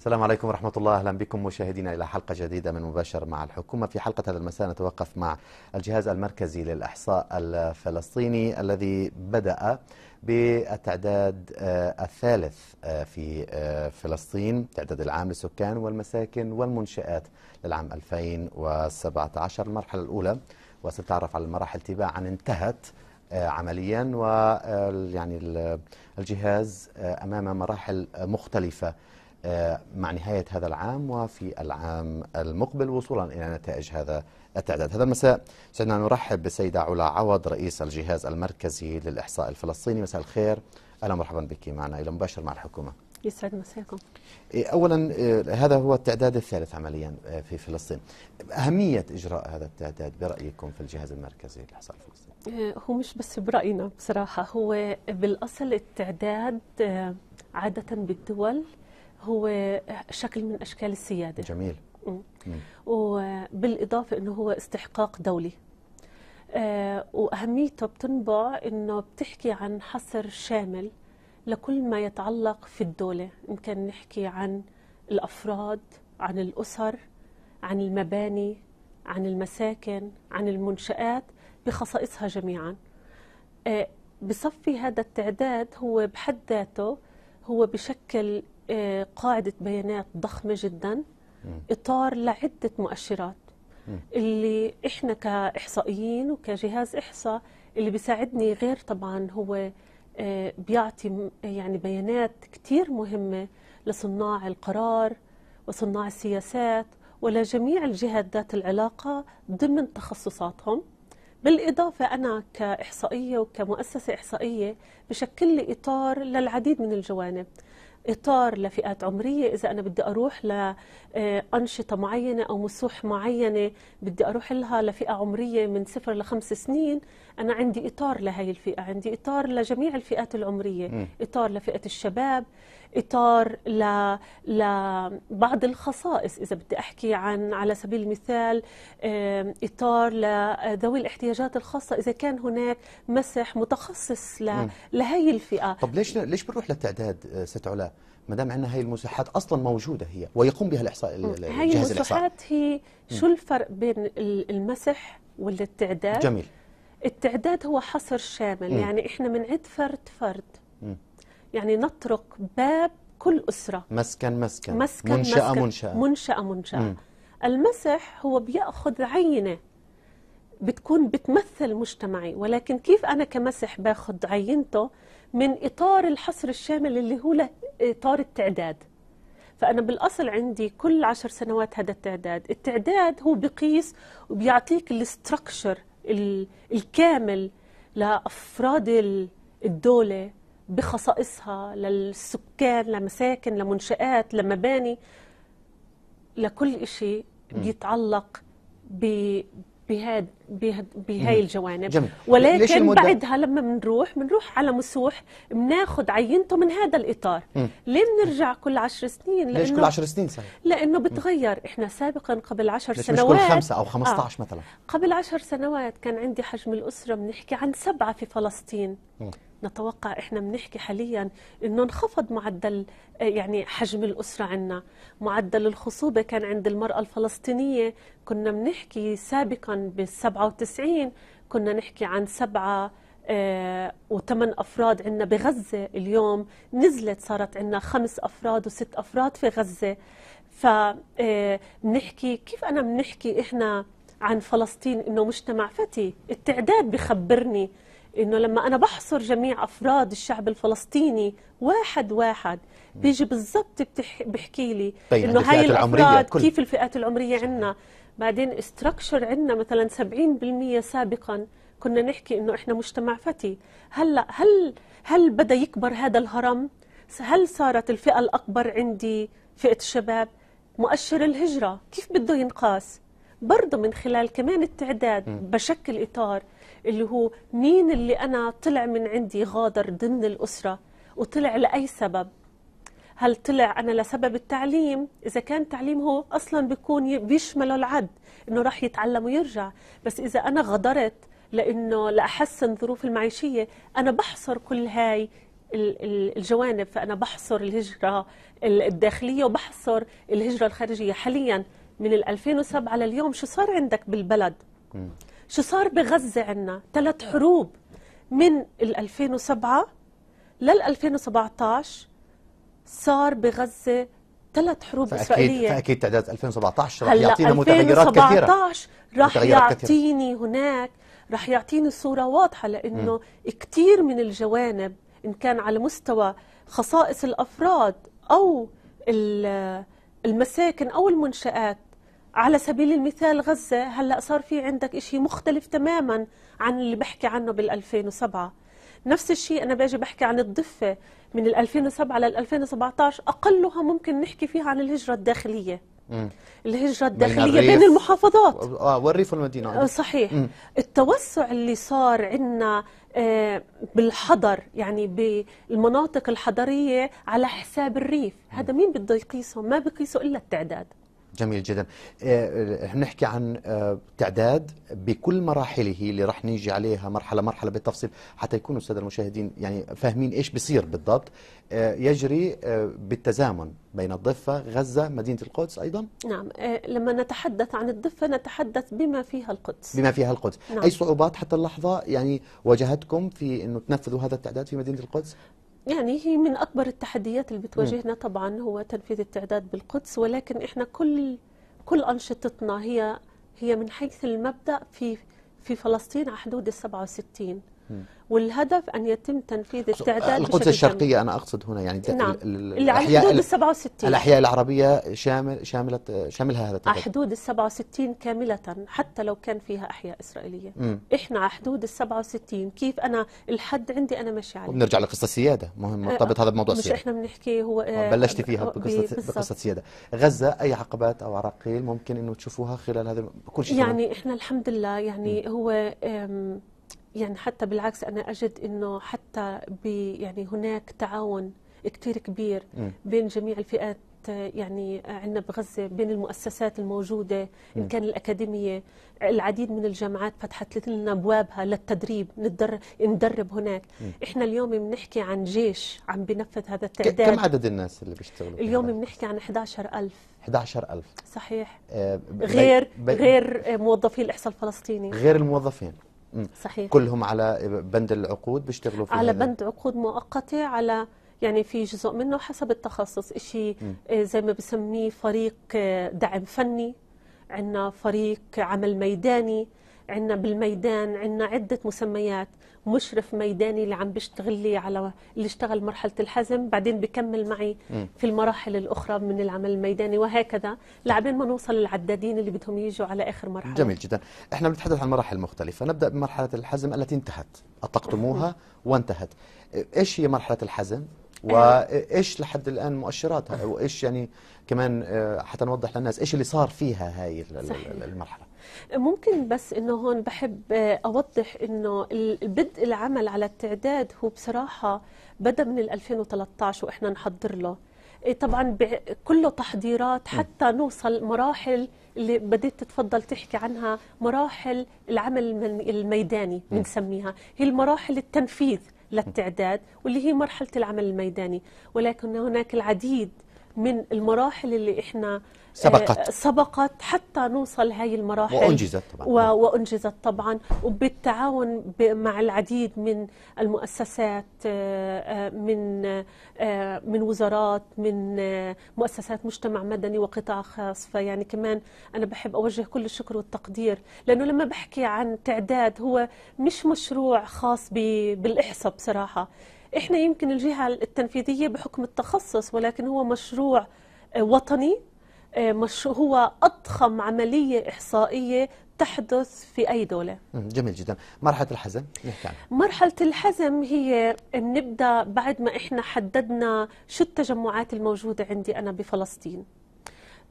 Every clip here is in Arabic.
السلام عليكم ورحمة الله أهلا بكم مشاهدينا إلى حلقة جديدة من مباشر مع الحكومة في حلقة هذا المساء نتوقف مع الجهاز المركزي للإحصاء الفلسطيني الذي بدأ بالتعداد آه، الثالث آه، في آه، فلسطين تعداد العام للسكان والمساكن والمنشآت للعام 2017 المرحلة الأولى وستعرف على المراحل تباعا انتهت عمليا ويعني الجهاز أمام مراحل مختلفة آه، مع نهاية هذا العام وفي العام المقبل وصولا إلى نتائج هذا التعداد هذا المساء سعدنا نرحب بالسيدة علا عوض رئيس الجهاز المركزي للإحصاء الفلسطيني مساء الخير أهلا مرحبا بك معنا إلى مباشر مع الحكومة يسعد مساكم إيه، أولا آه، هذا هو التعداد الثالث عمليا آه، في فلسطين أهمية إجراء هذا التعداد برأيكم في الجهاز المركزي للإحصاء الفلسطيني هو مش بس برأينا بصراحة هو بالأصل التعداد عادة بالدول هو شكل من اشكال السياده جميل وبالاضافه انه هو استحقاق دولي آه، واهميته بتنبع انه بتحكي عن حصر شامل لكل ما يتعلق في الدوله يمكن نحكي عن الافراد عن الاسر عن المباني عن المساكن عن المنشات بخصائصها جميعا آه، بصفي هذا التعداد هو بحد ذاته هو بشكل قاعدة بيانات ضخمة جدا إطار لعدة مؤشرات اللي إحنا كإحصائيين وكجهاز إحصاء اللي بيساعدني غير طبعا هو آه، بيعطي يعني بيانات كتير مهمة لصناع القرار وصناع السياسات ولجميع الجهات ذات العلاقة ضمن تخصصاتهم بالإضافة أنا كإحصائية وكمؤسسة إحصائية بشكل لي إطار للعديد من الجوانب اطار لفئات عمريه اذا انا بدي اروح لانشطه آه، معينه او مسوح معينه بدي اروح لها لفئه عمريه من صفر لخمس سنين انا عندي اطار لهي الفئه عندي اطار لجميع الفئات العمريه م. اطار لفئه الشباب اطار ل لبعض الخصائص اذا بدي احكي عن على سبيل المثال اطار لذوي الاحتياجات الخاصه اذا كان هناك مسح متخصص لهي الفئه طب ليش ليش بنروح للتعداد آه، ست علا ما دام عندنا هي المساحات اصلا موجوده هي ويقوم بها الاحصاء هي المساحات هي شو الفرق بين المسح والتعداد جميل التعداد هو حصر شامل م. يعني احنا بنعد فرد فرد م. يعني نطرق باب كل أسرة مسكن مسكن, مسكن منشأة مسكن منشأة منشأة, منشأة. مم. المسح هو بيأخذ عينة بتكون بتمثل مجتمعي ولكن كيف أنا كمسح باخذ عينته من إطار الحصر الشامل اللي هو إطار التعداد فأنا بالأصل عندي كل عشر سنوات هذا التعداد التعداد هو بقيس وبيعطيك الستركشر الكامل لأفراد الدولة بخصائصها للسكان لمساكن لمنشآت لمباني لكل شيء بيتعلق ب بهاد بهاي الجوانب جميل. ولكن بعدها لما بنروح بنروح على مسوح بناخذ عينته من هذا الاطار ليه بنرجع كل 10 سنين لأنه ليش كل 10 سنين صحيح لانه بتغير احنا سابقا قبل 10 سنوات مش كل خمسة او 15 آه. مثلا قبل 10 سنوات كان عندي حجم الاسره بنحكي عن سبعه في فلسطين م. نتوقع احنا بنحكي حاليا انه انخفض معدل يعني حجم الاسره عندنا معدل الخصوبه كان عند المراه الفلسطينيه كنا بنحكي سابقا بال 97 كنا نحكي عن سبعه آه، وثمان أفراد عندنا بغزة اليوم نزلت صارت عندنا خمس أفراد وست أفراد في غزة ف بنحكي آه، كيف أنا بنحكي إحنا عن فلسطين إنه مجتمع فتي التعداد بخبرني انه لما انا بحصر جميع افراد الشعب الفلسطيني واحد واحد بيجي بالضبط بحكي لي طيب يعني انه هاي الافراد كل... كيف الفئات العمريه عندنا بعدين استراكشر عندنا مثلا 70% سابقا كنا نحكي انه احنا مجتمع فتي هلا هل هل بدا يكبر هذا الهرم هل صارت الفئه الاكبر عندي فئه الشباب مؤشر الهجره كيف بده ينقاس برضه من خلال كمان التعداد بشكل اطار اللي هو مين اللي أنا طلع من عندي غادر ضمن الأسرة وطلع لأي سبب هل طلع أنا لسبب التعليم إذا كان تعليم هو أصلا بيكون بيشمله العد إنه راح يتعلم ويرجع بس إذا أنا غدرت لأنه لأحسن ظروف المعيشية أنا بحصر كل هاي الجوانب فأنا بحصر الهجرة الداخلية وبحصر الهجرة الخارجية حاليا من 2007 لليوم شو صار عندك بالبلد شو صار بغزة عنا ثلاث حروب من ال 2007 لل 2017 صار بغزة ثلاث حروب فأكيد إسرائيلية فأكيد تعداد 2017 رح يعطينا متغيرات كثيرة 2017 رح يعطيني كثيرة. هناك رح يعطيني صورة واضحة لأنه كثير من الجوانب إن كان على مستوى خصائص الأفراد أو المساكن أو المنشآت على سبيل المثال غزة هلأ صار في عندك إشي مختلف تماما عن اللي بحكي عنه بال2007 نفس الشيء أنا باجي بحكي عن الضفة من 2007 لل 2017 أقلها ممكن نحكي فيها عن الهجرة الداخلية الهجرة الداخلية بين المحافظات آه, آه، والريف والمدينة آه، صحيح التوسع اللي صار عندنا آه، بالحضر يعني بالمناطق الحضرية على حساب الريف هذا مين بده يقيسه ما بقيسه إلا التعداد جميل جدا رح آه، آه، نحكي عن آه، تعداد بكل مراحله اللي رح نيجي عليها مرحلة مرحلة بالتفصيل حتى يكونوا السادة المشاهدين يعني فاهمين إيش بصير بالضبط يجري بالتزامن بين الضفة غزة مدينة القدس أيضا نعم لما نتحدث عن الضفة نتحدث بما فيها القدس بما فيها القدس نعم. أي صعوبات حتى اللحظة يعني واجهتكم في أنه تنفذوا هذا التعداد في مدينة القدس يعني هي من أكبر التحديات اللي بتواجهنا طبعا هو تنفيذ التعداد بالقدس ولكن إحنا كل كل أنشطتنا هي هي من حيث المبدأ في في فلسطين على حدود ال 67 والهدف ان يتم تنفيذ التعداد القدس الشرقيه جميل. انا اقصد هنا يعني نعم اللي على حدود ال 67 الاحياء العربيه شامل شامله شاملها هذا التعداد حدود ال 67 كامله حتى لو كان فيها احياء اسرائيليه م. احنا على حدود ال 67 كيف انا الحد عندي انا ماشي عليه وبنرجع لقصه السياده مهم آه، مرتبط هذا بموضوع السياده مش احنا بنحكي هو آه، آه، بلشت فيها بقصه بقصه السياده غزه اي عقبات او عراقيل ممكن انه تشوفوها خلال هذا كل شيء يعني احنا الحمد لله يعني م. هو يعني حتى بالعكس انا اجد انه حتى يعني هناك تعاون كثير كبير بين جميع الفئات يعني عندنا بغزة بين المؤسسات الموجودة إن كان الأكاديمية العديد من الجامعات فتحت لنا أبوابها للتدريب ندرب هناك إحنا اليوم بنحكي عن جيش عم بنفذ هذا التعداد كم عدد الناس اللي بيشتغلوا اليوم بنحكي عن 11000 11000 صحيح آه غير بي... غير موظفي الإحصاء الفلسطيني غير الموظفين صحيح كلهم على بند العقود بيشتغلوا على بند عقود مؤقته على يعني في جزء منه حسب التخصص شيء آه، زي ما بسميه فريق آه، دعم فني عندنا فريق عمل ميداني عندنا بالميدان عندنا عدة مسميات مشرف ميداني اللي عم بيشتغل لي على اللي اشتغل مرحله الحزم بعدين بكمل معي في المراحل الاخرى من العمل الميداني وهكذا لعبين ما نوصل للعدادين اللي بدهم يجوا على اخر مرحله جميل جدا احنا بنتحدث عن مراحل مختلفه نبدا بمرحله الحزم التي انتهت اطلقتموها وانتهت ايش هي مرحله الحزم آه. وايش لحد الان مؤشراتها وايش يعني كمان آه، حتى نوضح للناس ايش اللي صار فيها هاي المرحله ممكن بس انه هون بحب آه، اوضح انه بدء العمل على التعداد هو بصراحه بدا من 2013 واحنا نحضر له إيه، طبعا كله تحضيرات حتى نوصل مراحل اللي بديت تتفضل تحكي عنها مراحل العمل الميداني بنسميها هي المراحل التنفيذ للتعداد واللي هي مرحله العمل الميداني ولكن هناك العديد من المراحل اللي احنا سبقت آه، سبقت حتى نوصل هاي المراحل وأنجزت طبعا وأنجزت طبعا وبالتعاون مع العديد من المؤسسات آه، آه، من من وزارات من مؤسسات مجتمع مدني وقطاع خاص فيعني كمان أنا بحب أوجه كل الشكر والتقدير لأنه لما بحكي عن تعداد هو مش مشروع خاص بالإحصاء بصراحة إحنا يمكن الجهة التنفيذية بحكم التخصص ولكن هو مشروع وطني آه، مش هو أضخم عملية إحصائية تحدث في أي دولة جميل جدا مرحلة الحزم نحكي عنها مرحلة الحزم هي بنبدأ بعد ما إحنا حددنا شو التجمعات الموجودة عندي أنا بفلسطين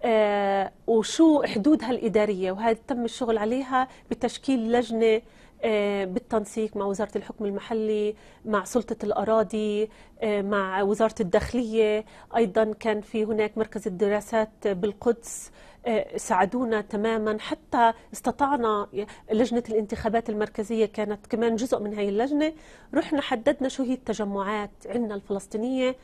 آه وشو حدودها الإدارية وهذا تم الشغل عليها بتشكيل لجنة آه، بالتنسيق مع وزارة الحكم المحلي مع سلطة الأراضي آه، مع وزارة الداخلية أيضا كان في هناك مركز الدراسات بالقدس آه، ساعدونا تماما حتى استطعنا لجنة الانتخابات المركزية كانت كمان جزء من هاي اللجنة رحنا حددنا شو هي التجمعات عندنا الفلسطينية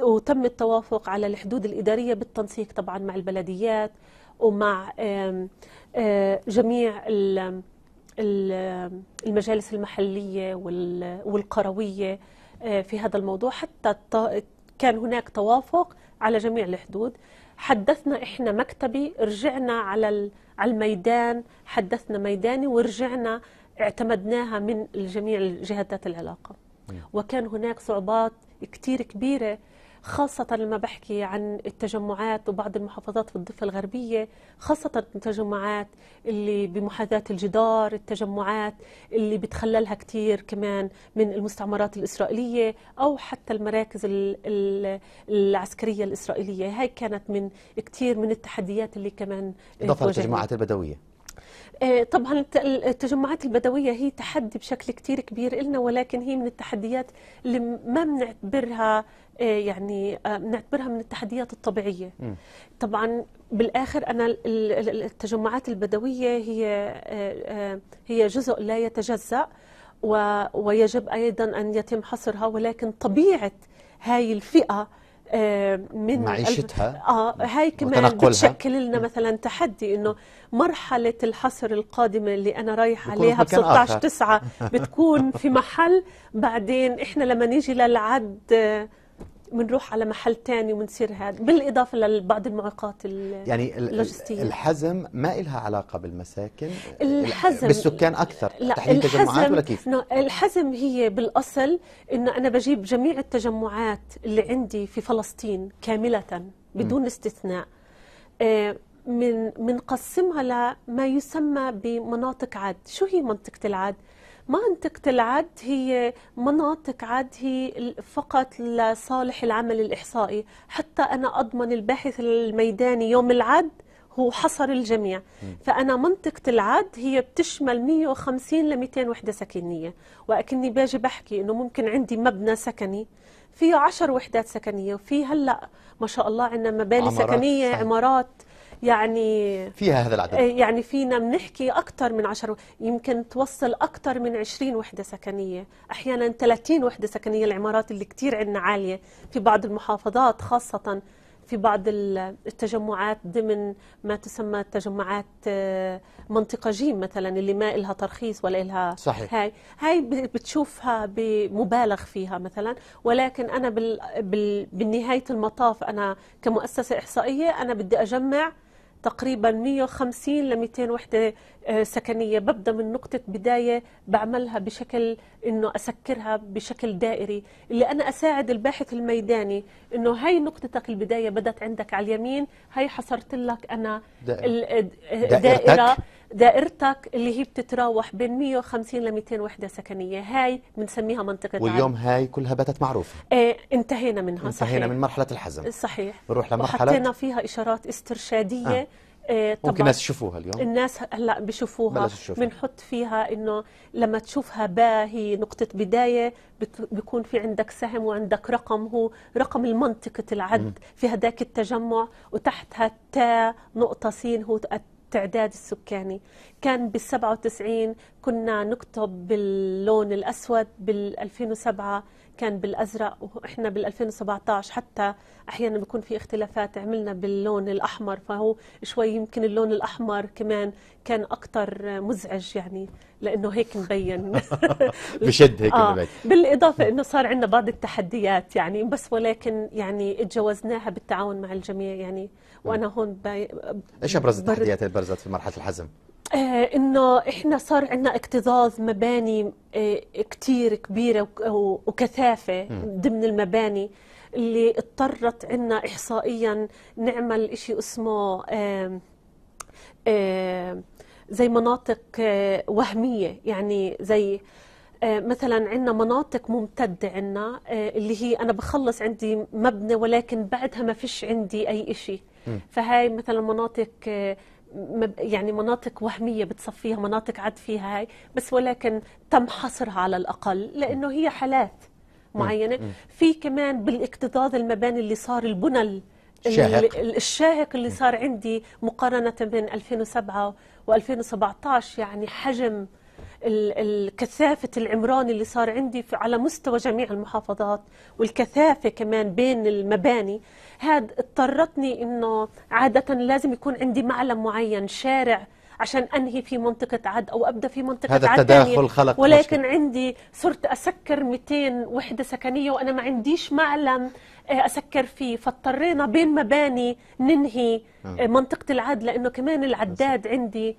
وتم التوافق على الحدود الإدارية بالتنسيق طبعا مع البلديات ومع جميع المجالس المحلية والقروية آه، في هذا الموضوع حتى كان هناك توافق على جميع الحدود حدثنا احنا مكتبي رجعنا على على الميدان حدثنا ميداني ورجعنا اعتمدناها من جميع جهات العلاقه وكان هناك صعوبات كتير كبيره خاصة لما بحكي عن التجمعات وبعض المحافظات في الضفة الغربية خاصة التجمعات اللي بمحاذاة الجدار التجمعات اللي بتخللها كتير كمان من المستعمرات الإسرائيلية أو حتى المراكز العسكرية الإسرائيلية هاي كانت من كتير من التحديات اللي كمان ضفة التجمعات البدوية آه، طبعا التجمعات البدوية هي تحدي بشكل كتير كبير إلنا ولكن هي من التحديات اللي ما بنعتبرها آه، يعني آه، بنعتبرها من التحديات الطبيعية طبعا بالآخر أنا التجمعات البدوية هي هي جزء لا يتجزأ ويجب أيضا أن يتم حصرها ولكن طبيعة هاي الفئة آه، من معيشتها اه هاي كمان بتشكل لنا مثلا تحدي انه مرحله الحصر القادمه اللي انا رايح عليها ب 16 9 بتكون في محل بعدين احنا لما نيجي للعد بنروح على محل ثاني وبنصير هذا بالإضافة لبعض المعيقات يعني اللوجستية الحزم ما إلها علاقة بالمساكن الحزم بالسكان أكثر لا تحديد ولا كيف الحزم هي بالأصل أنه أنا بجيب جميع التجمعات اللي عندي في فلسطين كاملة بدون م. استثناء آه، من بنقسمها لما يسمى بمناطق عاد شو هي منطقة العاد؟ منطقة العد هي مناطق عد هي فقط لصالح العمل الإحصائي حتى أنا أضمن الباحث الميداني يوم العد هو حصر الجميع فأنا منطقة العد هي بتشمل 150 ل 200 وحدة سكنية وأكني باجي بحكي أنه ممكن عندي مبنى سكني فيه 10 وحدات سكنية وفي هلأ ما شاء الله عندنا مباني عمارات سكنية صحيح. عمارات يعني فيها هذا العدد إيه، يعني فينا بنحكي أكثر من 10 يمكن توصل أكثر من 20 وحدة سكنية أحيانا 30 وحدة سكنية العمارات اللي كثير عندنا عالية في بعض المحافظات خاصة في بعض التجمعات ضمن ما تسمى تجمعات آه، منطقة جيم مثلا اللي ما إلها ترخيص ولا إلها صحيح. هاي هاي بتشوفها مبالغ فيها مثلا ولكن أنا بال بال بالنهاية المطاف أنا كمؤسسة إحصائية أنا بدي أجمع تقريبا 150 ل 200 وحده آه، سكنيه ببدا من نقطه بدايه بعملها بشكل انه اسكرها بشكل دائري اللي انا اساعد الباحث الميداني انه هاي نقطتك البدايه بدت عندك على اليمين هاي حصرت لك انا دائرتك. دائره دائرتك اللي هي بتتراوح بين 150 ل 200 وحده سكنيه هاي بنسميها منطقه واليوم عارف. هاي كلها باتت معروفه ايه انتهينا منها انتهينا صحيح. من مرحله الحزم صحيح بنروح لمرحله حطينا فيها اشارات استرشاديه آه. إيه، طبعا ممكن الناس يشوفوها اليوم الناس هلا بشوفوها بنحط فيها انه لما تشوفها هي نقطه بدايه بيكون في عندك سهم وعندك رقم هو رقم المنطقه العد م. في هذاك التجمع وتحتها تا نقطه سين هو التعداد السكاني كان بال97 كنا نكتب باللون الأسود بال2007 كان بالازرق واحنا بال 2017 حتى احيانا بيكون في اختلافات عملنا باللون الاحمر فهو شوي يمكن اللون الاحمر كمان كان اكثر مزعج يعني لانه هيك مبين بشد هيك آه. بالاضافه انه صار عندنا بعض التحديات يعني بس ولكن يعني تجاوزناها بالتعاون مع الجميع يعني وانا هون ايش ابرز التحديات اللي برزت في مرحله الحزم؟ آه، انه احنا صار عندنا اكتظاظ مباني آه، كتير كبيره وكثافه ضمن المباني اللي اضطرت عنا احصائيا نعمل شيء اسمه زي مناطق آه، وهميه يعني زي مثلا عندنا مناطق ممتدة عندنا اللي هي أنا بخلص عندي مبنى ولكن بعدها ما فيش عندي أي إشي فهاي مثلا مناطق يعني مناطق وهميه بتصفيها مناطق عد فيها هاي بس ولكن تم حصرها على الاقل لانه هي حالات معينه في كمان بالاكتظاظ المباني اللي صار البنى الشاهق الشاهق اللي صار عندي مقارنه بين 2007 و2017 يعني حجم الكثافة العمران اللي صار عندي على مستوى جميع المحافظات والكثافة كمان بين المباني هاد اضطرتني انه عادة لازم يكون عندي معلم معين شارع عشان انهي في منطقه عد او ابدا في منطقه هذا عد التداخل خلق ولكن مشكلة. عندي صرت اسكر 200 وحده سكنيه وانا ما عنديش معلم آه، اسكر فيه فاضطرينا بين مباني ننهي آه، نعم. منطقه العد لانه كمان العداد عندي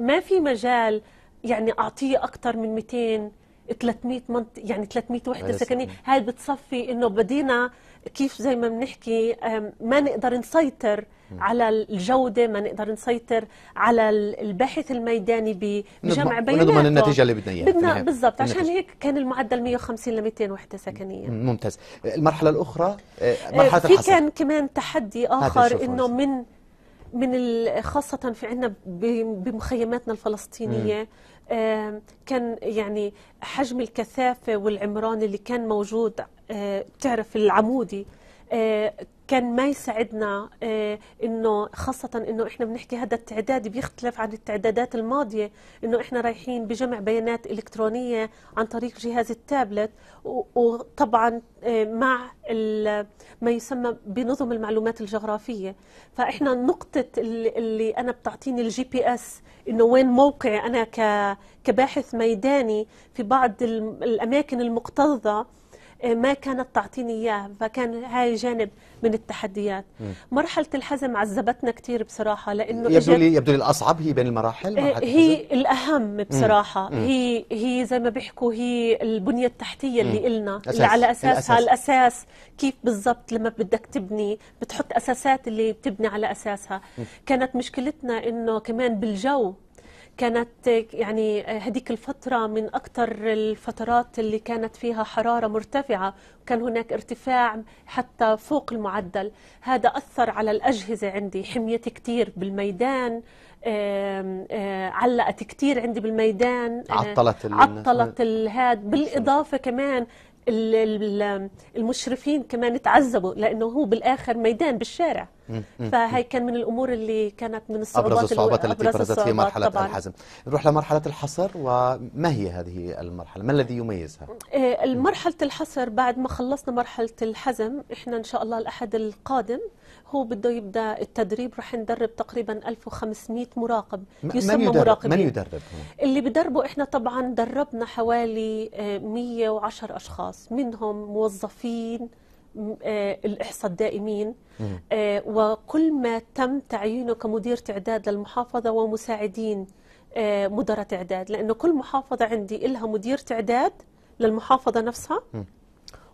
ما في مجال يعني اعطيه اكثر من 200 300 منطقه يعني 300 وحده سكنيه هاي بتصفي انه بدينا كيف زي ما بنحكي ما نقدر نسيطر على الجودة ما نقدر نسيطر على الباحث الميداني بجمع بيانات بدنا النتيجة اللي بدنا إياها بدنا بالضبط عشان هيك كان المعدل 150 ل 200 وحدة سكنية ممتاز المرحلة الأخرى آه، آه، مرحلة في كان كمان تحدي آخر إنه من من خاصة في عندنا بمخيماتنا الفلسطينية مم. كان يعني حجم الكثافة والعمران اللي كان موجود بتعرف آه، العمودي آه، كان ما يسعدنا آه، انه خاصه انه احنا بنحكي هذا التعداد بيختلف عن التعدادات الماضيه انه احنا رايحين بجمع بيانات الكترونيه عن طريق جهاز التابلت وطبعا آه، مع ما يسمى بنظم المعلومات الجغرافيه فاحنا نقطه اللي انا بتعطيني الجي بي اس انه وين موقعي انا كباحث ميداني في بعض الاماكن المكتظه إيه، ما كانت تعطيني إياه فكان هاي جانب من التحديات مرحلة الحزم عذبتنا كثير بصراحة لأنه يبدو لي يبدو لي الأصعب هي بين المراحل إيه، هي الحزم. الأهم بصراحة مم. هي هي زي ما بيحكوا هي البنية التحتية اللي قلنا اللي على أساسها الأساس, الأساس كيف بالضبط لما بدك تبني بتحط أساسات اللي بتبني على أساسها مم. كانت مشكلتنا إنه كمان بالجو كانت يعني هذيك الفترة من أكثر الفترات اللي كانت فيها حرارة مرتفعة وكان هناك ارتفاع حتى فوق المعدل هذا أثر على الأجهزة عندي حميت كتير بالميدان آه، علقت كتير عندي بالميدان آه، عطلت عطلت الهاد بالإضافة كمان المشرفين كمان تعذبوا لانه هو بالاخر ميدان بالشارع فهي كان من الامور اللي كانت من الصعوبات ابرز الصعوبات التي برزت في مرحله طبعاً. الحزم نروح لمرحله الحصر وما هي هذه المرحله ما الذي يميزها إيه، مرحله الحصر بعد ما خلصنا مرحله الحزم احنا ان شاء الله الاحد القادم هو بده يبدا التدريب رح ندرب تقريبا 1500 مراقب يسمى من مراقبين من يدرب اللي بدربوا احنا طبعا دربنا حوالي 110 آه، اشخاص منهم موظفين آه، الاحصاء الدائمين آه، وكل ما تم تعيينه كمدير تعداد للمحافظه ومساعدين مدراء تعداد لانه كل محافظه عندي إلها مدير تعداد للمحافظه نفسها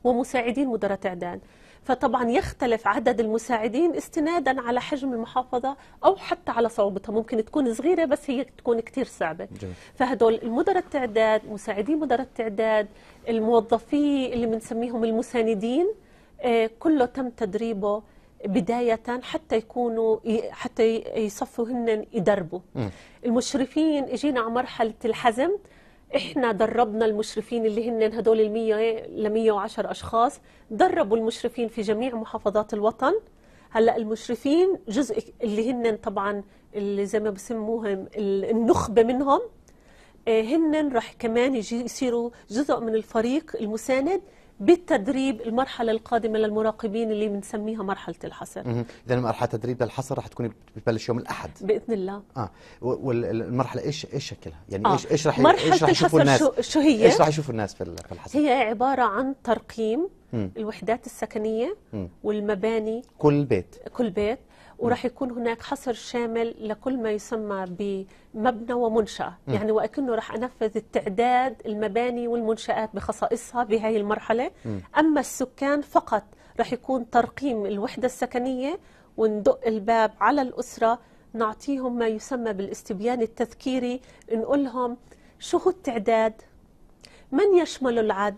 ومساعدين مدراء تعداد فطبعا يختلف عدد المساعدين استنادا على حجم المحافظة أو حتى على صعوبتها ممكن تكون صغيرة بس هي تكون كتير صعبة فهدول المدراء التعداد مساعدي مدراء التعداد الموظفي اللي بنسميهم المساندين آه، كله تم تدريبه بداية حتى يكونوا حتى يصفوا هن يدربوا المشرفين اجينا على مرحلة الحزم احنا دربنا المشرفين اللي هن هدول ال 100 ل 110 اشخاص دربوا المشرفين في جميع محافظات الوطن هلا المشرفين جزء اللي هن طبعا اللي زي ما بسموهم النخبه منهم إيه، هن رح كمان يصيروا جزء من الفريق المساند بالتدريب المرحله القادمه للمراقبين اللي بنسميها مرحله الحصر اذا مرحله تدريب للحصر رح تكون بتبلش يوم الاحد باذن الله اه والمرحله ايش ايش شكلها يعني آه. ايش ايش رح مرحله إيش رح يشوفوا الناس شو, شو هي ايش رح يشوفوا الناس في الحصر هي عباره عن ترقيم الوحدات السكنيه والمباني كل بيت كل بيت وراح يكون هناك حصر شامل لكل ما يسمى بمبنى ومنشأة يعني وأكنه راح أنفذ التعداد المباني والمنشآت بخصائصها بهذه المرحلة أما السكان فقط راح يكون ترقيم الوحدة السكنية وندق الباب على الأسرة نعطيهم ما يسمى بالاستبيان التذكيري نقول لهم شو هو التعداد من يشمل العد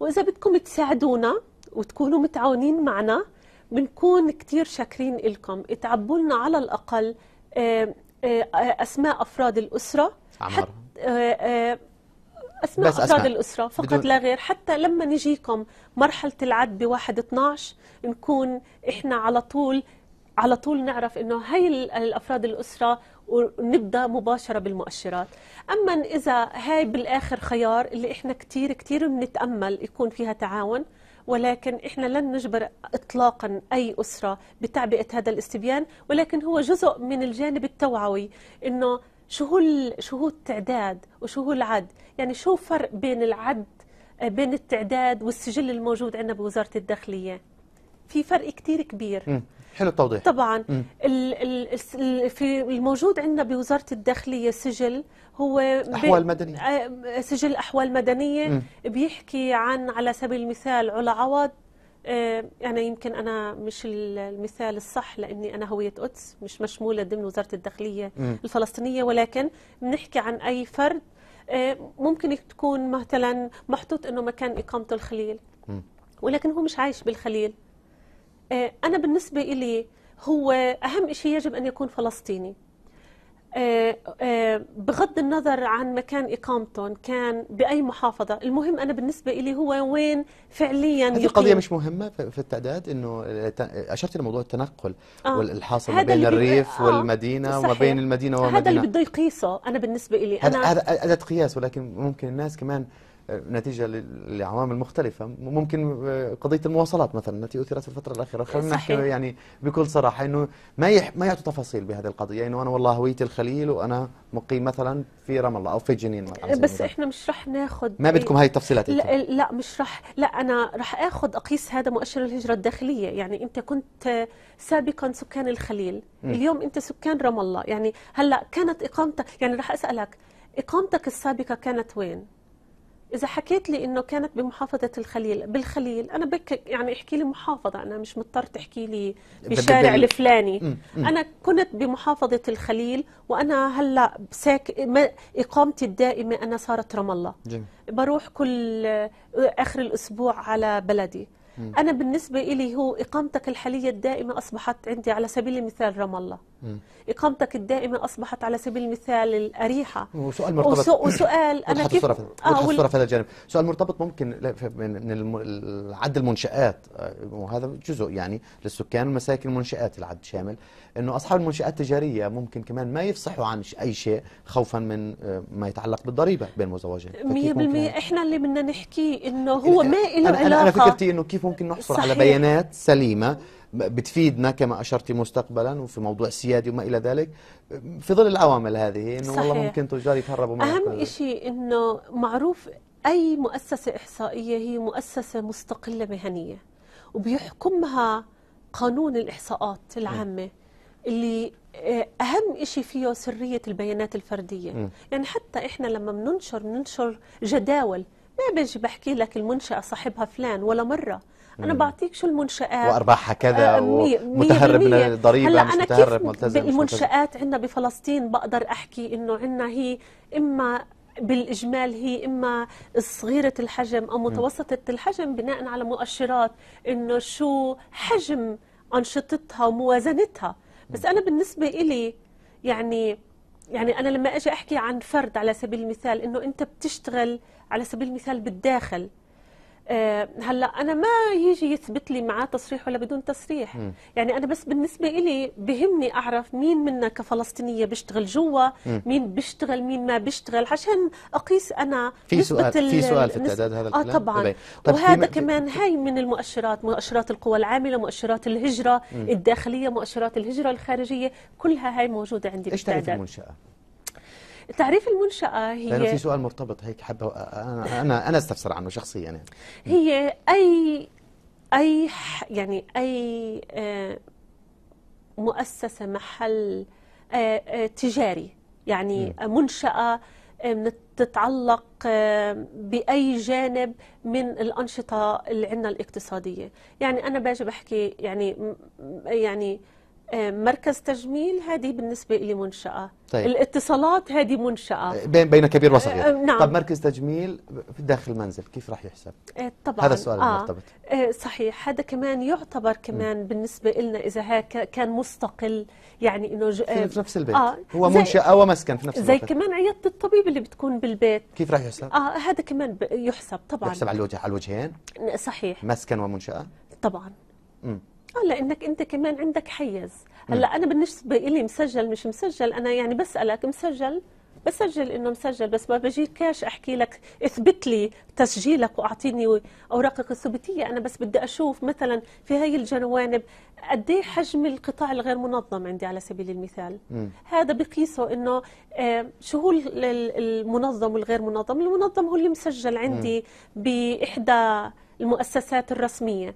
وإذا بدكم تساعدونا وتكونوا متعاونين معنا بنكون كتير شاكرين لكم تعبوا لنا على الأقل آه، آه، آه، أسماء أفراد الأسرة حتى اسماء بس افراد أسمع. الاسره فقط بدون... لا غير حتى لما نجيكم مرحله العد بواحد 12 نكون احنا على طول على طول نعرف انه هي الافراد الاسره ونبدا مباشره بالمؤشرات اما اذا هاي بالاخر خيار اللي احنا كثير كثير بنتامل يكون فيها تعاون ولكن احنا لن نجبر اطلاقا اي اسره بتعبئه هذا الاستبيان ولكن هو جزء من الجانب التوعوي انه شو هو شو هو التعداد وشو هو العد يعني شو فرق بين العد بين التعداد والسجل الموجود عندنا بوزاره الداخليه في فرق كتير كبير م. حلو التوضيح طبعا ال ال في الموجود عندنا بوزاره الداخليه سجل هو احوال مدنيه آه، سجل احوال مدنيه م. بيحكي عن على سبيل المثال علا عوض آه، أنا يمكن أنا مش المثال الصح لأني أنا هوية قدس مش مشمولة ضمن وزارة الداخلية م. الفلسطينية ولكن بنحكي عن أي فرد آه، ممكن تكون مثلا محطوط أنه مكان إقامته الخليل م. ولكن هو مش عايش بالخليل آه، أنا بالنسبة إلي هو أهم شيء يجب أن يكون فلسطيني آه، آه، بغض النظر عن مكان إقامتهم كان بأي محافظة المهم أنا بالنسبة إلي هو وين فعليا هذه القضية مش مهمة في التعداد أنه أشرت لموضوع التنقل آه والحاصل ما بين الريف آه والمدينة وما بين المدينة والمدينة هذا اللي بده يقيسه أنا بالنسبة لي أنا هذا أداة قياس ولكن ممكن الناس كمان نتيجة لعوامل مختلفة ممكن آه، قضية المواصلات مثلا التي أثرت في الفترة الأخيرة خلينا يعني بكل صراحة أنه ما يح ما يعطوا تفاصيل بهذه القضية أنه أنا والله هويتي الخليل وأنا مقيم مثلا في رام الله أو في جنين مثلا إيه، بس إحنا مش رح ناخذ ما بدكم إيه، هاي التفصيلات لا, إيه، لا مش رح لا أنا رح آخذ أقيس هذا مؤشر الهجرة الداخلية يعني أنت كنت سابقا سكان الخليل م. اليوم أنت سكان رام الله يعني هلا كانت إقامتك يعني رح أسألك إقامتك السابقة كانت وين؟ إذا حكيت لي إنه كانت بمحافظة الخليل بالخليل أنا بك يعني احكي لي محافظة أنا مش مضطر تحكي لي بالشارع الفلاني أنا كنت بمحافظة الخليل وأنا هلا ساك إقامتي الدائمة أنا صارت رام الله بروح كل آه، آخر الأسبوع على بلدي أنا بالنسبة إلي هو إقامتك الحالية الدائمة أصبحت عندي على سبيل المثال رام الله مم. إقامتك الدائمة أصبحت على سبيل المثال الأريحة وسؤال مرتبط وسؤال, وسؤال أنا كيف في... آه وال... في هذا الجانب سؤال مرتبط ممكن من عد المنشآت آه، وهذا جزء يعني للسكان المساكن المنشآت العد شامل أنه أصحاب المنشآت التجارية ممكن كمان ما يفصحوا عن أي شيء خوفا من آه، ما يتعلق بالضريبة بين مزوجين 100% يعني؟ إحنا اللي بدنا نحكي أنه هو ما له علاقة أنا فكرتي أنه كيف ممكن نحصل صحيح. على بيانات سليمة بتفيدنا كما اشرتي مستقبلا وفي موضوع السياده وما الى ذلك في ظل العوامل هذه انه والله ممكن تجار يتهربوا اهم شيء انه معروف اي مؤسسه احصائيه هي مؤسسه مستقله مهنيه وبيحكمها قانون الاحصاءات العامه م. اللي آه، اهم شيء فيه سريه البيانات الفرديه م. يعني حتى احنا لما بننشر بننشر جداول ما بيجي بحكي لك المنشأة صاحبها فلان ولا مرة انا بعطيك شو المنشات وارباحها كذا آه، ومتهرب من الضريبه هلا مش أنا متهرب ملتزم المنشآت عندنا بفلسطين بقدر احكي انه عندنا هي اما بالاجمال هي اما صغيره الحجم او متوسطه الحجم بناء على مؤشرات انه شو حجم انشطتها وموازنتها بس انا بالنسبه إلي يعني يعني انا لما اجي احكي عن فرد على سبيل المثال انه انت بتشتغل على سبيل المثال بالداخل آه، هلا انا ما يجي يثبت لي معاه تصريح ولا بدون تصريح م. يعني انا بس بالنسبه إلي بهمني اعرف مين منا كفلسطينيه بيشتغل جوا مين بيشتغل مين ما بيشتغل عشان اقيس انا في سؤال في سؤال في التعداد هذا آه، الكلام اه طبعا طيب, طيب، وهذا كمان هاي من المؤشرات مؤشرات القوى العامله مؤشرات الهجره م. الداخليه مؤشرات الهجره الخارجيه كلها هاي موجوده عندي بالتعداد ايش تعريف المنشاه تعريف المنشأة هي لأنه في سؤال مرتبط هيك حابة أنا أنا أنا استفسر عنه شخصيا يعني. هي أي أي يعني أي آه، مؤسسة محل آه، آه، تجاري يعني منشأة تتعلق بأي جانب من الأنشطة اللي عندنا الاقتصادية يعني أنا باجي بحكي يعني يعني آه، مركز تجميل هذه بالنسبة لي منشأة طيب. الاتصالات هذه منشأة آه، بين بين كبير وصغير آه, آه، نعم. طب مركز تجميل في داخل المنزل كيف راح يحسب طبعا هذا السؤال آه. المرتبط آه صحيح هذا كمان يعتبر كمان م. بالنسبة لنا إذا هيك كان مستقل يعني إنه ج... في, نفس البيت آه. هو منشأة ومسكن في نفس الوقت زي كمان عيادة الطبيب اللي بتكون بالبيت كيف راح يحسب اه هذا كمان ب... يحسب طبعا يحسب على الوجه على الوجهين صحيح مسكن ومنشأة طبعا م. لانك انت كمان عندك حيز هلا انا بالنسبه لي مسجل مش مسجل انا يعني بسالك مسجل بسجل انه مسجل بس ما بجيكش احكي لك اثبت لي تسجيلك واعطيني اوراقك الثبوتيه انا بس بدي اشوف مثلا في هاي الجوانب قد إيه حجم القطاع الغير منظم عندي على سبيل المثال م. هذا بقيسه انه آه، شو هو المنظم والغير منظم المنظم هو اللي مسجل عندي باحدى المؤسسات الرسميه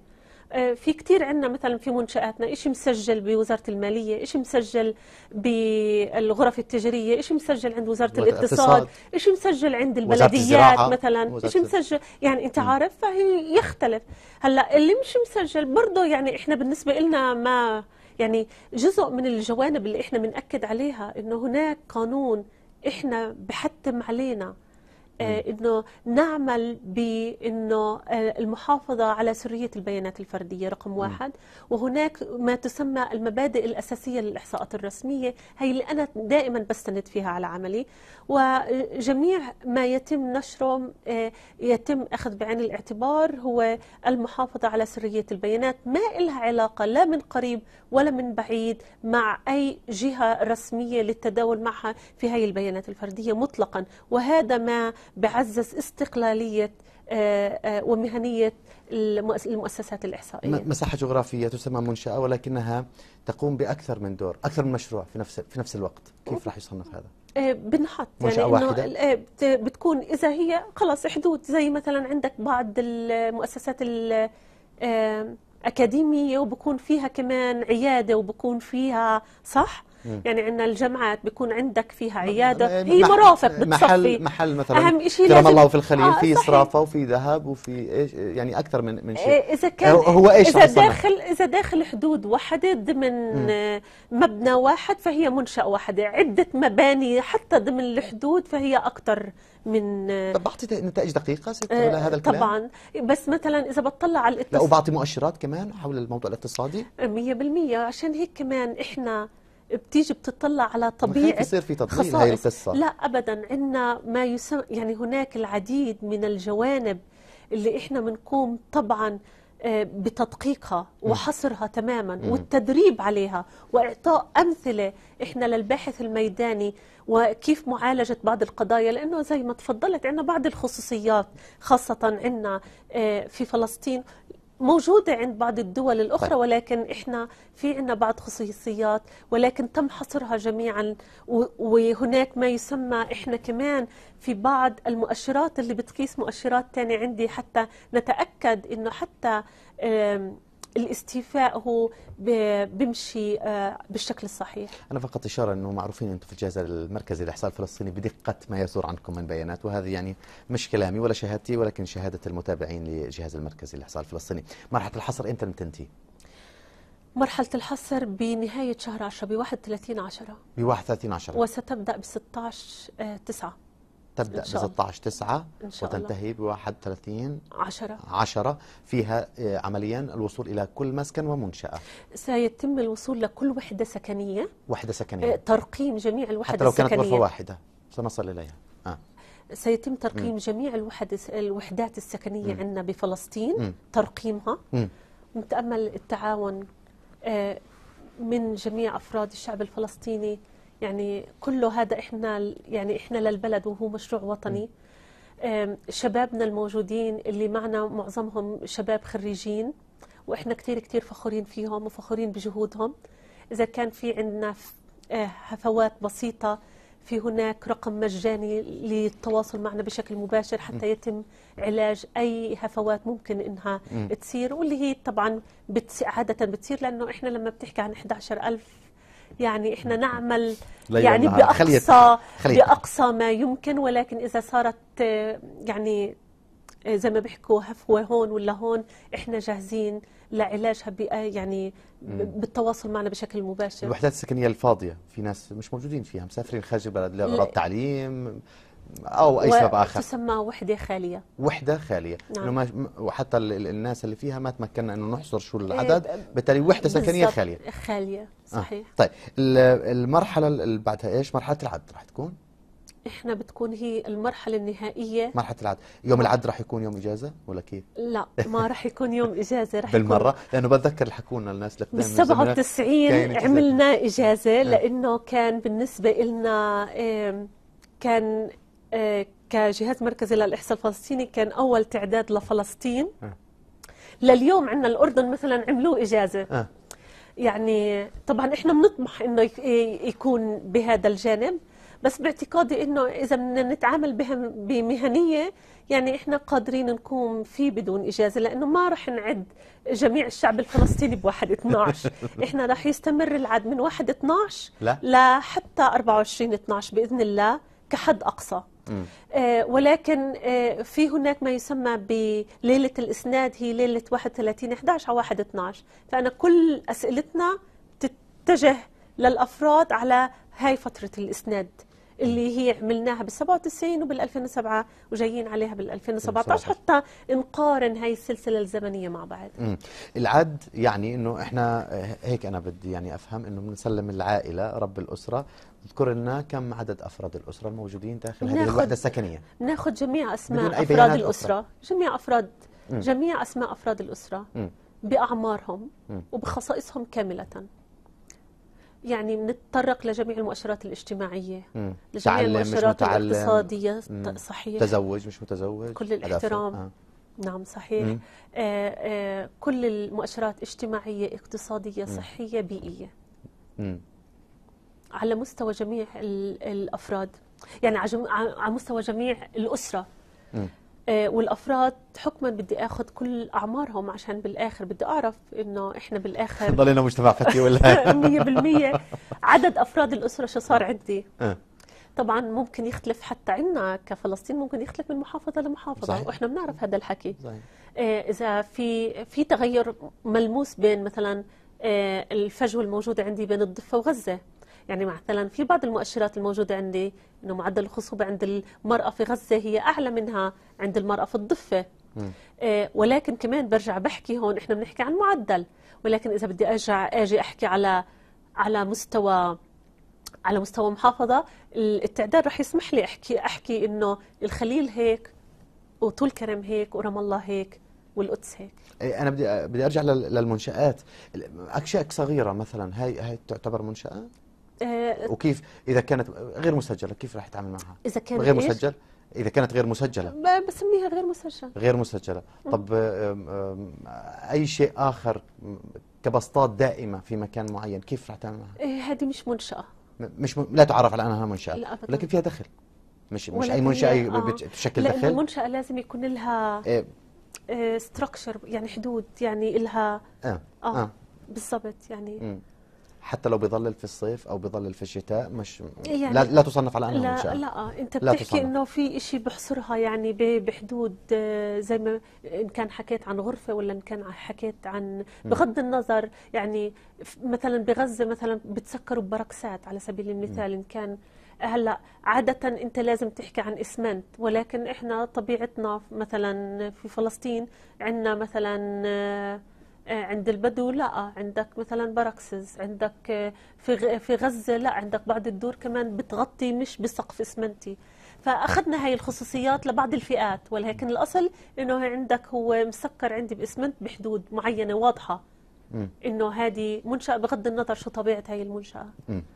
آه، في كثير عندنا مثلا في منشآتنا شيء مسجل بوزارة المالية شيء مسجل بالغرف التجارية شيء مسجل عند وزارة الاقتصاد شيء مسجل عند البلديات مثلا شيء مسجل يعني أنت عارف فهي يختلف هلأ اللي مش مسجل برضه يعني إحنا بالنسبة لنا ما يعني جزء من الجوانب اللي إحنا بنأكد عليها إنه هناك قانون إحنا بحتم علينا آه، انه نعمل بانه آه، المحافظه على سريه البيانات الفرديه رقم واحد وهناك ما تسمى المبادئ الاساسيه للاحصاءات الرسميه هي اللي انا دائما بستند فيها على عملي وجميع ما يتم نشره آه، يتم اخذ بعين الاعتبار هو المحافظه على سريه البيانات ما إلها علاقه لا من قريب ولا من بعيد مع اي جهه رسميه للتداول معها في هي البيانات الفرديه مطلقا وهذا ما بعزز استقلاليه آه، آه، ومهنيه المؤسسات الاحصائيه. مساحه جغرافيه تسمى منشاه ولكنها تقوم باكثر من دور، اكثر من مشروع في نفس في نفس الوقت، كيف راح يصنف هذا؟ آه، بنحط يعني انه بتكون اذا هي خلص حدود زي مثلا عندك بعض المؤسسات الاكاديميه وبكون فيها كمان عياده وبكون فيها صح يعني عندنا الجامعات بيكون عندك فيها عياده هي مرافق بتصفي محل محل مثلا اهم شيء كرم الله في الخليل آه في صرافه وفي ذهب وفي ايش يعني اكثر من من شيء اذا كان هو ايش اذا داخل اذا داخل حدود واحده ضمن مبنى واحد فهي منشاه واحده عده مباني حتى ضمن الحدود فهي اكثر من طب بعطي نتائج دقيقه ست آه، ولا هذا الكلام طبعا بس مثلا اذا بتطلع على الاقتصاد لا وبعطي مؤشرات كمان حول الموضوع الاقتصادي 100% عشان هيك كمان احنا بتيجي بتطلع على طبيعه يصير في تضليل هاي القصه لا ابدا عندنا ما يسمى يعني هناك العديد من الجوانب اللي احنا بنقوم طبعا آه، بتدقيقها وحصرها تماما والتدريب عليها واعطاء امثله احنا للباحث الميداني وكيف معالجه بعض القضايا لانه زي ما تفضلت عندنا بعض الخصوصيات خاصه عندنا آه، في فلسطين موجودة عند بعض الدول الأخرى طيب. ولكن إحنا في عنا بعض خصوصيات ولكن تم حصرها جميعا وهناك ما يسمى إحنا كمان في بعض المؤشرات اللي بتقيس مؤشرات تانية عندي حتى نتأكد إنه حتى الاستيفاء هو بمشي آه، بالشكل الصحيح أنا فقط إشارة أنه معروفين أنتم في الجهاز المركزي للإحصاء الفلسطيني بدقة ما يصدر عنكم من بيانات وهذه يعني مش كلامي ولا شهادتي ولكن شهادة المتابعين للجهاز المركزي للإحصاء الفلسطيني مرحلة الحصر إمتى بتنتهي؟ مرحلة الحصر بنهاية شهر 10 ب 31 10 ب 31 10 وستبدأ ب 16 9 تبدا ب 16 9 وتنتهي ب 31 10 10 فيها آه، عمليا الوصول الى كل مسكن ومنشاه سيتم الوصول لكل وحده سكنيه وحده سكنيه آه، ترقيم جميع الوحدات السكنيه حتى لو كانت غرفه واحده سنصل اليها آه. سيتم ترقيم م. جميع الوحد الوحدات السكنيه عندنا بفلسطين م. ترقيمها نتامل التعاون آه، من جميع افراد الشعب الفلسطيني يعني كله هذا احنا يعني احنا للبلد وهو مشروع وطني شبابنا الموجودين اللي معنا معظمهم شباب خريجين واحنا كثير كثير فخورين فيهم وفخورين بجهودهم اذا كان في عندنا هفوات آه، بسيطه في هناك رقم مجاني للتواصل معنا بشكل مباشر حتى يتم علاج اي هفوات ممكن انها م. تصير واللي هي طبعا عاده بتصير لانه احنا لما بتحكي عن 11000 يعني احنا نعمل يعني باقصى باقصى ما يمكن ولكن اذا صارت آه، يعني آه، زي ما بيحكوا هفوه هون ولا هون احنا جاهزين لعلاجها يعني بالتواصل معنا بشكل مباشر الوحدات السكنيه الفاضيه في ناس مش موجودين فيها مسافرين خارج البلد لاغراض تعليم او اي سبب اخر تسمى وحده خاليه وحده خاليه نعم. انه ما وحتى الناس اللي فيها ما تمكنا انه نحصر شو إيه، العدد بالتالي وحده سكنيه خاليه خاليه آه. صحيح آه. طيب المرحله اللي بعدها ايش مرحله العد راح تكون احنا بتكون هي المرحله النهائيه مرحله العد يوم العد راح يكون يوم اجازه ولا كيف لا ما راح يكون يوم اجازه راح بالمره لانه بتذكر اللي حكونا الناس اللي بال 97 عملنا اجازه آه. لانه كان بالنسبه لنا كان آه، كجهاز مركزي للإحصاء الفلسطيني كان أول تعداد لفلسطين آه. لليوم عندنا الأردن مثلا عملوه إجازة أه. يعني طبعا إحنا بنطمح إنه يكون بهذا الجانب بس باعتقادي إنه إذا بدنا نتعامل بمهنية يعني إحنا قادرين نقوم فيه بدون إجازة لأنه ما رح نعد جميع الشعب الفلسطيني بواحد 12 إحنا رح يستمر العد من واحد 12 لا. لحتى 24 12 بإذن الله كحد أقصى آه ولكن آه في هناك ما يسمى بليلة الإسناد هي ليلة 31 11 أو 1 12 فأنا كل أسئلتنا تتجه للأفراد على هاي فترة الإسناد اللي هي عملناها بال 97 وبال 2007 وجايين عليها بال 2017 حتى نقارن هاي السلسله الزمنيه مع بعض مم. العد يعني انه احنا هيك انا بدي يعني افهم انه بنسلم العائله رب الاسره اذكر لنا كم عدد افراد الاسره الموجودين داخل هذه الوحده السكنيه بناخذ جميع اسماء افراد الاسره جميع افراد مم. جميع اسماء افراد الاسره مم. باعمارهم مم. وبخصائصهم كامله يعني بنتطرق لجميع المؤشرات الاجتماعية لجميع المؤشرات الاقتصادية صحيح تزوج مش متزوج كل الاحترام آه. نعم صحيح آه آه كل المؤشرات اجتماعية اقتصادية مم. صحية بيئية مم. على مستوى جميع الأفراد يعني على مستوى جميع الأسرة مم. آه، والافراد حكما بدي اخذ كل اعمارهم عشان بالاخر بدي اعرف انه احنا بالاخر ضلينا مجتمع فتي ولا 100% عدد افراد الاسره شو صار عندي آه. طبعا ممكن يختلف حتى عندنا كفلسطين ممكن يختلف من محافظه لمحافظه صحيح. واحنا بنعرف هذا الحكي صحيح. آه، اذا في في تغير ملموس بين مثلا الفجوه الموجوده عندي بين الضفه وغزه يعني مثلا في بعض المؤشرات الموجودة عندي أنه معدل الخصوبة عند المرأة في غزة هي أعلى منها عند المرأة في الضفة إيه ولكن كمان برجع بحكي هون احنا بنحكي عن معدل ولكن اذا بدي ارجع اجي احكي على على مستوى على مستوى محافظه التعداد رح يسمح لي احكي احكي انه الخليل هيك وطول كرم هيك ورام الله هيك والقدس هيك انا بدي بدي ارجع للمنشات اكشاك صغيره مثلا هاي هاي تعتبر منشاه آه، وكيف اذا كانت غير مسجله كيف راح يتعامل معها؟ اذا كانت غير مسجل اذا كانت غير مسجله بسميها غير مسجله غير مسجله طب آه، آه، اي شيء اخر كبسطات دائمه في مكان معين كيف راح تعمل معها؟ إيه، هذه مش منشاه مش م... لا تعرف على انها منشاه لا أبداً. لكن فيها دخل مش مش اي منشاه آه. بتشكل دخل المنشاه لازم يكون لها إيه. ستراكشر يعني حدود يعني لها اه, آه. آه. بالضبط يعني حتى لو بيظلل في الصيف او بيظلل في الشتاء مش يعني لا, لا تصنف على انها لا منشاه لا آه، انت بتحكي انه في شيء بحصرها يعني بحدود آه، زي ما ان كان حكيت عن غرفه ولا ان كان حكيت عن بغض النظر يعني مثلا بغزه مثلا بتسكروا ببركسات على سبيل المثال ان كان هلا عادة أنت لازم تحكي عن إسمنت ولكن إحنا طبيعتنا مثلا في فلسطين عندنا مثلا آه، آه، عند البدو لا عندك مثلا براكسز عندك آه، في في غزه لا عندك بعض الدور كمان بتغطي مش بسقف اسمنتي فاخذنا هاي الخصوصيات لبعض الفئات ولكن الاصل انه عندك هو مسكر عندي باسمنت بحدود معينه واضحه انه هذه منشاه بغض النظر شو طبيعه هاي المنشاه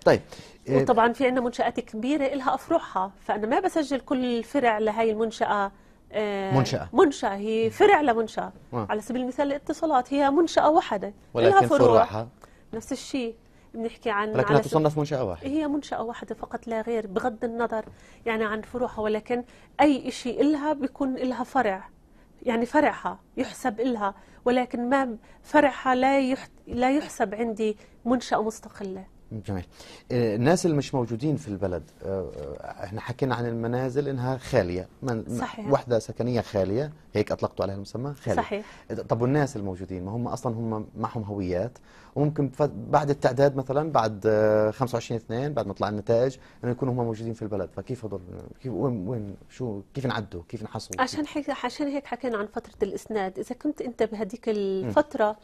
طيب آه، وطبعا في عندنا منشات كبيره لها افرعها فانا ما بسجل كل فرع لهي المنشاه آه، منشأة منشأة هي فرع لمنشأة آه. على سبيل المثال الاتصالات هي منشأة واحدة ولكن لها فروع فروعها نفس الشيء بنحكي عن لكنها تصنف منشأة واحدة هي منشأة واحدة فقط لا غير بغض النظر يعني عن فروعها ولكن أي شيء إلها بيكون إلها فرع يعني فرعها يحسب إلها ولكن ما فرعها لا لا يحسب عندي منشأة مستقلة جميل آه، الناس اللي مش موجودين في البلد آه، آه، احنا حكينا عن المنازل انها خاليه من صحيح. وحده سكنيه خاليه هيك اطلقتوا عليها المسمى خاليه صحيح. طب والناس الموجودين ما هم اصلا هم معهم هويات وممكن بعد التعداد مثلا بعد 25 2 بعد ما طلع النتائج انه يكونوا هم موجودين في البلد فكيف هدول كيف وين وين شو كيف نعدوا كيف نحصلوا عشان هيك عشان هيك حكينا عن فتره الاسناد اذا كنت انت بهديك الفتره م.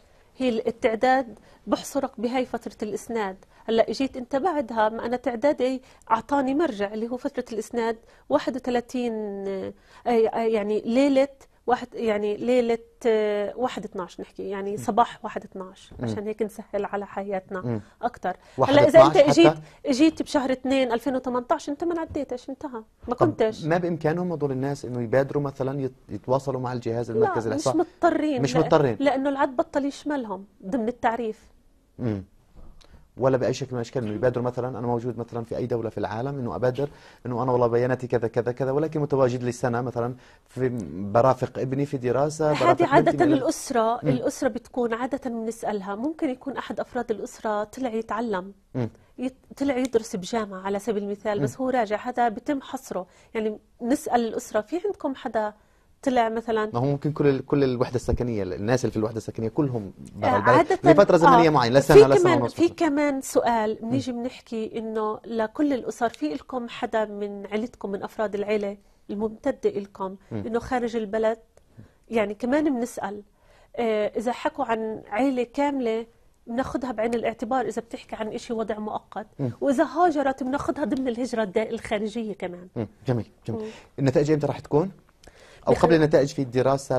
هي التعداد بحصرك بهاي فترة الإسناد هلا اجيت انت بعدها ما انا تعدادي اعطاني مرجع اللي هو فتره الاسناد 31 آه، آه، يعني ليله واحد يعني ليلة آه، واحد 12 نحكي يعني صباح واحد 12 عشان هيك نسهل على حياتنا أكثر هلا إذا أنت إجيت إجيت بشهر 2 2018 أنت ما عديتش انتهى ما كنتش ما بإمكانهم هدول الناس إنه يبادروا مثلا يتواصلوا مع الجهاز المركزي للإحصاء مش مضطرين مش مضطرين لأنه العد بطل يشملهم ضمن التعريف ولا باي شكل من الاشكال انه يبادر مثلا انا موجود مثلا في اي دوله في العالم انه ابادر انه انا والله بياناتي كذا كذا كذا ولكن متواجد لي سنه مثلا في برافق ابني في دراسه هذه عاده الاسره م. الاسره بتكون عاده بنسالها ممكن يكون احد افراد الاسره طلع يتعلم طلع يدرس بجامعه على سبيل المثال بس هو راجع هذا بتم حصره يعني نسال الاسره في عندكم حدا طلع مثلا ما هو ممكن كل كل الوحده السكنيه الناس اللي في الوحده السكنيه كلهم برا البلد لفتره آه، زمنيه آه معينه لسنه لسنه ونص في كمان سؤال بنيجي بنحكي انه لكل الاسر في لكم حدا من عيلتكم من افراد العيله الممتده لكم انه خارج البلد يعني كمان بنسال آه، اذا حكوا عن عيله كامله بناخذها بعين الاعتبار اذا بتحكي عن شيء وضع مؤقت م. واذا هاجرت بناخذها ضمن الهجره الخارجيه كمان م. جميل جميل م. النتائج امتى راح تكون أو قبل يعني النتائج في الدراسة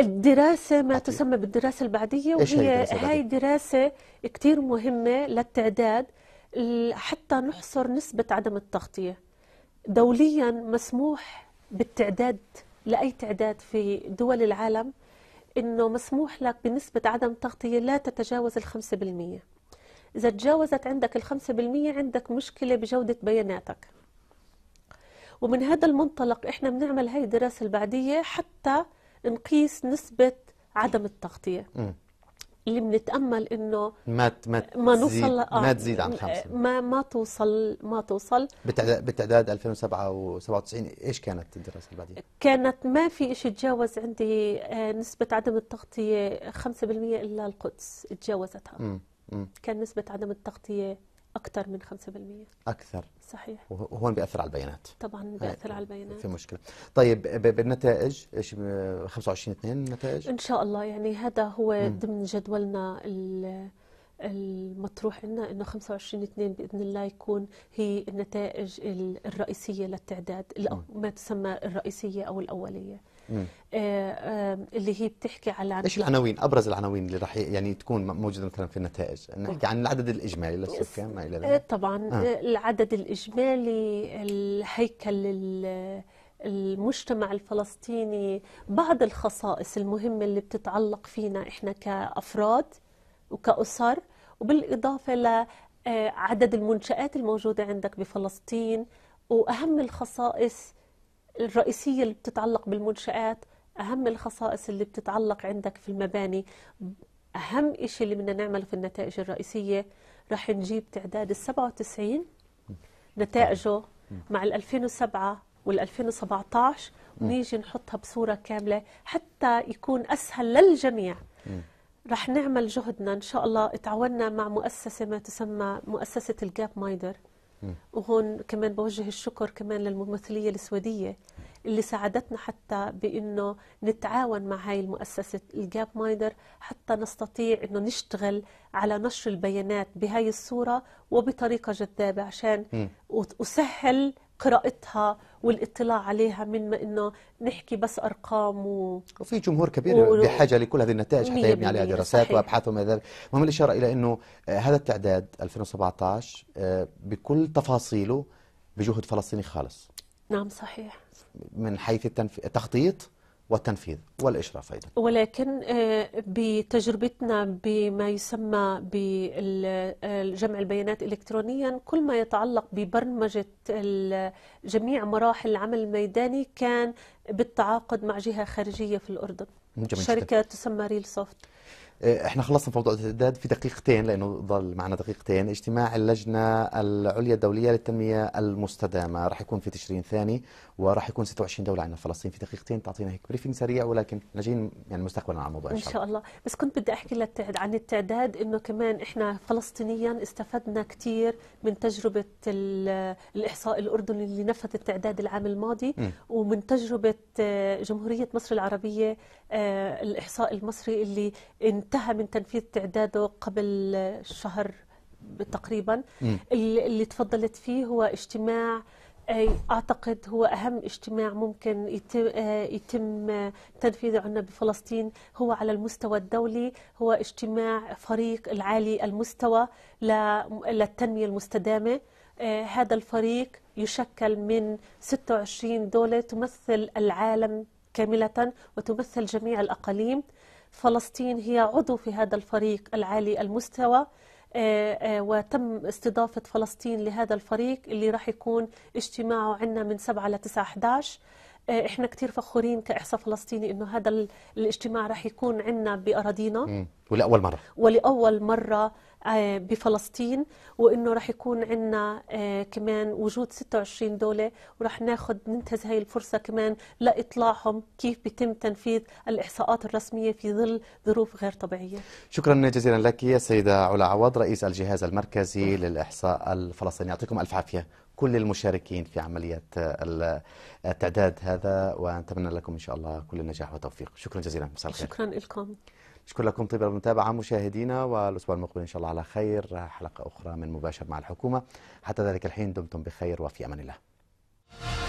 الدراسة ما عطية. تسمى بالدراسة البعدية وهي هي الدراسة هاي دراسة كثير مهمة للتعداد حتى نحصر نسبة عدم التغطية دوليا مسموح بالتعداد لأي تعداد في دول العالم أنه مسموح لك بنسبة عدم تغطية لا تتجاوز ال 5% إذا تجاوزت عندك ال 5% عندك مشكلة بجودة بياناتك ومن هذا المنطلق احنا بنعمل هاي الدراسه البعديه حتى نقيس نسبه عدم التغطيه م. اللي بنتامل انه ما ما ما نوصل ما آه، تزيد عن خمسة ما ما توصل ما توصل بتعداد 2097 ايش كانت الدراسه اللي بعديها؟ كانت ما في شيء تجاوز عندي آه، نسبه عدم التغطيه 5% الا القدس تجاوزتها امم كان نسبه عدم التغطيه أكثر من 5% أكثر صحيح وهون بيأثر على البيانات طبعا بيأثر آه، على البيانات في مشكلة طيب بالنتائج ايش 25 2 النتائج إن شاء الله يعني هذا هو ضمن جدولنا المطروح لنا انه 25 2 باذن الله يكون هي النتائج الرئيسيه للتعداد ما تسمى الرئيسيه او الاوليه آه، آه، اللي هي بتحكي على ايش العناوين ابرز العناوين اللي راح يعني تكون موجوده مثلا في النتائج نحكي عن العدد الاجمالي للسكان ما الى آه، ذلك طبعا آه. العدد الاجمالي الهيكل المجتمع الفلسطيني بعض الخصائص المهمه اللي بتتعلق فينا احنا كافراد وكاسر وبالاضافه ل عدد المنشآت الموجودة عندك بفلسطين وأهم الخصائص الرئيسية اللي بتتعلق بالمنشآت أهم الخصائص اللي بتتعلق عندك في المباني أهم إشي اللي بدنا نعمله في النتائج الرئيسية رح نجيب تعداد ال 97 نتائجه مع ال 2007 وال 2017 ونيجي نحطها بصورة كاملة حتى يكون أسهل للجميع رح نعمل جهدنا إن شاء الله تعاوننا مع مؤسسة ما تسمى مؤسسة الجاب مايدر وهون كمان بوجه الشكر كمان للممثلية السويدية اللي ساعدتنا حتى بأنه نتعاون مع هاي المؤسسة الجاب مايدر حتى نستطيع أنه نشتغل على نشر البيانات بهاي الصورة وبطريقة جذابة عشان أسهل قراءتها والاطلاع عليها من ما انه نحكي بس ارقام و... وفي جمهور كبير و... بحاجه لكل هذه النتائج حتى يبني عليها دراسات صحيح. وابحاث وما ذلك المهم الاشاره الى انه آه، هذا التعداد 2017 آه، بكل تفاصيله بجهد فلسطيني خالص نعم صحيح من حيث التنف... التخطيط والتنفيذ والإشراف أيضا ولكن آه، بتجربتنا بما يسمى بجمع البيانات إلكترونيا كل ما يتعلق ببرمجة جميع مراحل العمل الميداني كان بالتعاقد مع جهة خارجية في الأردن شركة تسمى ريل سوفت آه، احنا خلصنا في موضوع التعداد في دقيقتين لانه ضل معنا دقيقتين اجتماع اللجنه العليا الدوليه للتنميه المستدامه راح يكون في تشرين ثاني وراح يكون 26 دوله عندنا فلسطين في دقيقتين تعطينا هيك بريفنج سريع ولكن لاجئين يعني مستقبلا على الموضوع ان شاء, إن شاء الله. الله بس كنت بدي احكي للتعد عن التعداد انه كمان احنا فلسطينيا استفدنا كثير من تجربه الاحصاء الاردني اللي نفذ التعداد العام الماضي م. ومن تجربه آه، جمهوريه مصر العربيه آه، الإحصاء المصري اللي انتهى من تنفيذ تعداده قبل شهر تقريبا اللي تفضلت فيه هو اجتماع أعتقد هو أهم اجتماع ممكن يتم, آه، يتم آه، تنفيذه عندنا بفلسطين هو على المستوى الدولي هو اجتماع فريق العالي المستوى للتنمية المستدامة هذا الفريق يشكل من 26 دولة تمثل العالم كاملة وتمثل جميع الأقاليم فلسطين هي عضو في هذا الفريق العالي المستوى آه، آه، وتم استضافة فلسطين لهذا الفريق اللي راح يكون اجتماعه عندنا من 7 ل 9 11 آه، احنا كثير فخورين كاحصاء فلسطيني انه هذا الاجتماع راح يكون عندنا باراضينا ولاول مره ولاول مره آه، بفلسطين وانه راح يكون عندنا آه، كمان وجود 26 دوله وراح ناخذ ننتهز هاي الفرصه كمان لاطلاعهم كيف بيتم تنفيذ الاحصاءات الرسميه في ظل ظروف غير طبيعيه. شكرا جزيلا لك يا سيده علا عوض رئيس الجهاز المركزي للاحصاء الفلسطيني يعطيكم الف عافيه كل المشاركين في عملية التعداد هذا ونتمنى لكم إن شاء الله كل النجاح والتوفيق شكرا جزيلا مساء الخير شكرا لكم شكرا لكم طيب المتابعة مشاهدينا والأسبوع المقبل إن شاء الله على خير حلقة أخرى من مباشر مع الحكومة حتى ذلك الحين دمتم بخير وفي أمان الله